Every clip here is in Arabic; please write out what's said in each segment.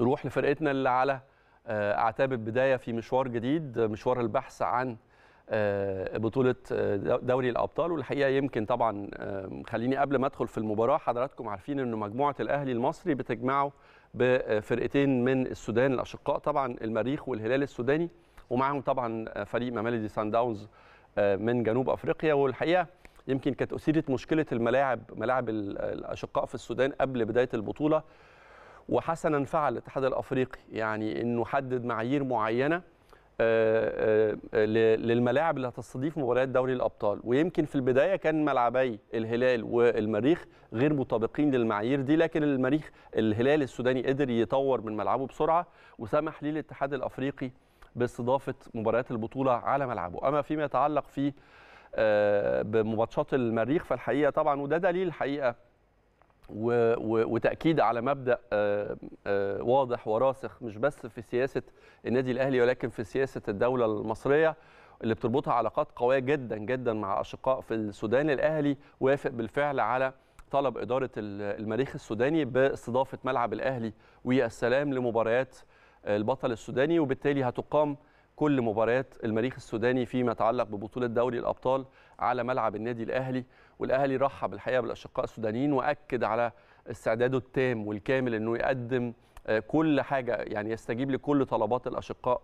نروح لفرقتنا اللي على آه، اعتاب البدايه في مشوار جديد مشوار البحث عن آه، بطوله آه، دوري الابطال والحقيقه يمكن طبعا خليني قبل ما ادخل في المباراه حضراتكم عارفين ان مجموعه الاهلي المصري بتجمعه بفرقتين من السودان الاشقاء طبعا المريخ والهلال السوداني ومعاهم طبعا فريق ماميلودي سان داونز من جنوب افريقيا والحقيقه يمكن كانت اثيرت مشكله الملاعب ملاعب الاشقاء في السودان قبل بدايه البطوله وحسنا فعل الاتحاد الافريقي يعني انه حدد معايير معينه آه، آه، للملاعب اللي هتستضيف مباريات دوري الابطال ويمكن في البدايه كان ملعبي الهلال والمريخ غير مطابقين للمعايير دي لكن المريخ الهلال السوداني قدر يطور من ملعبه بسرعه وسمح للاتحاد الاتحاد الافريقي باستضافه مباريات البطوله على ملعبه اما فيما يتعلق في آه، بماتشات المريخ فالحقيقه طبعا وده دليل الحقيقه وتاكيد على مبدا آه، آه، واضح وراسخ مش بس في سياسه النادي الاهلي ولكن في سياسه الدوله المصريه اللي بتربطها علاقات قويه جدا جدا مع اشقاء في السودان الاهلي وافق بالفعل على طلب اداره المريخ السوداني باستضافه ملعب الاهلي والسلام لمباريات البطل السوداني وبالتالي هتقام كل مباريات المريخ السوداني فيما يتعلق ببطوله دوري الابطال على ملعب النادي الاهلي والاهلي رحب الحقيقه بالاشقاء السودانيين واكد على استعداده التام والكامل انه يقدم آه، كل حاجه يعني يستجيب لكل طلبات الاشقاء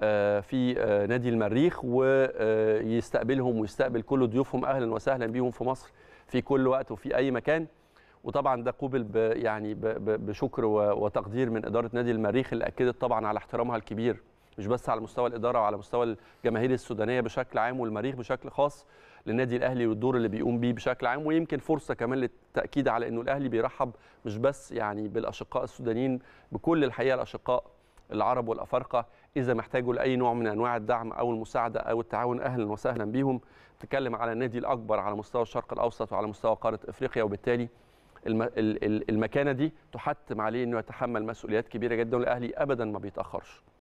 آه، في آه، نادي المريخ ويستقبلهم ويستقبل كل ضيوفهم اهلا وسهلا بيهم في مصر في كل وقت وفي اي مكان وطبعا ده قوبل يعني بشكر وتقدير من اداره نادي المريخ اللي اكدت طبعا على احترامها الكبير مش بس على مستوى الاداره وعلى مستوى الجماهير السودانيه بشكل عام والمريخ بشكل خاص للنادي الاهلي والدور اللي بيقوم بيه بشكل عام ويمكن فرصه كمان للتاكيد على انه الاهلي بيرحب مش بس يعني بالاشقاء السودانيين بكل الحقيقه الاشقاء العرب والافارقه اذا محتاجوا لاي نوع من انواع الدعم او المساعده او التعاون اهلا وسهلا بيهم تكلم على النادي الاكبر على مستوى الشرق الاوسط وعلى مستوى قاره افريقيا وبالتالي المكانه دي تحتم عليه انه يتحمل مسؤوليات كبيره جدا والاهلي ابدا ما بيتاخرش